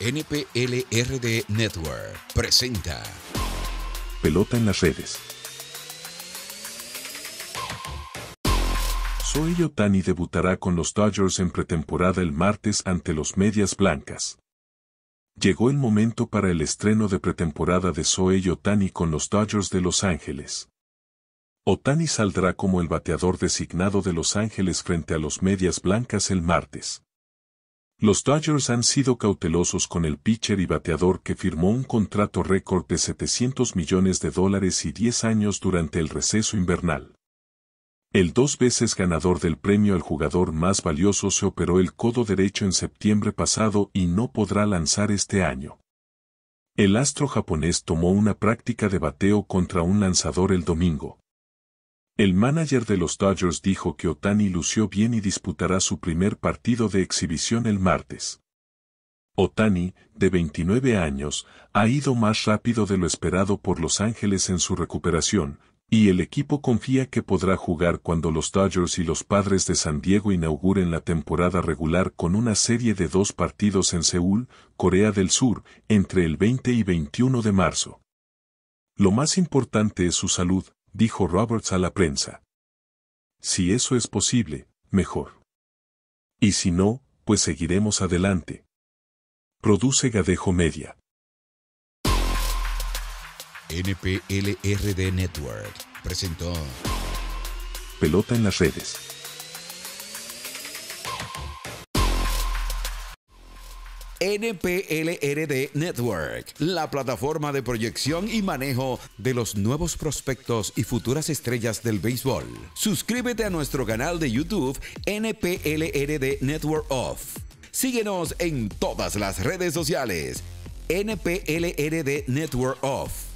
NPLRD Network presenta Pelota en las redes. Soy Otani debutará con los Dodgers en pretemporada el martes ante los Medias Blancas. Llegó el momento para el estreno de pretemporada de Zoe Otani con los Dodgers de Los Ángeles. Otani saldrá como el bateador designado de Los Ángeles frente a los Medias Blancas el martes. Los Dodgers han sido cautelosos con el pitcher y bateador que firmó un contrato récord de 700 millones de dólares y 10 años durante el receso invernal. El dos veces ganador del premio al jugador más valioso se operó el codo derecho en septiembre pasado y no podrá lanzar este año. El astro japonés tomó una práctica de bateo contra un lanzador el domingo, el manager de los Dodgers dijo que Otani lució bien y disputará su primer partido de exhibición el martes. Otani, de 29 años, ha ido más rápido de lo esperado por Los Ángeles en su recuperación, y el equipo confía que podrá jugar cuando los Dodgers y los Padres de San Diego inauguren la temporada regular con una serie de dos partidos en Seúl, Corea del Sur, entre el 20 y 21 de marzo. Lo más importante es su salud, dijo Roberts a la prensa. Si eso es posible, mejor. Y si no, pues seguiremos adelante. Produce Gadejo Media. NPLRD Network presentó Pelota en las redes. NPLRD Network, la plataforma de proyección y manejo de los nuevos prospectos y futuras estrellas del béisbol. Suscríbete a nuestro canal de YouTube NPLRD Network Off. Síguenos en todas las redes sociales. NPLRD Network Off.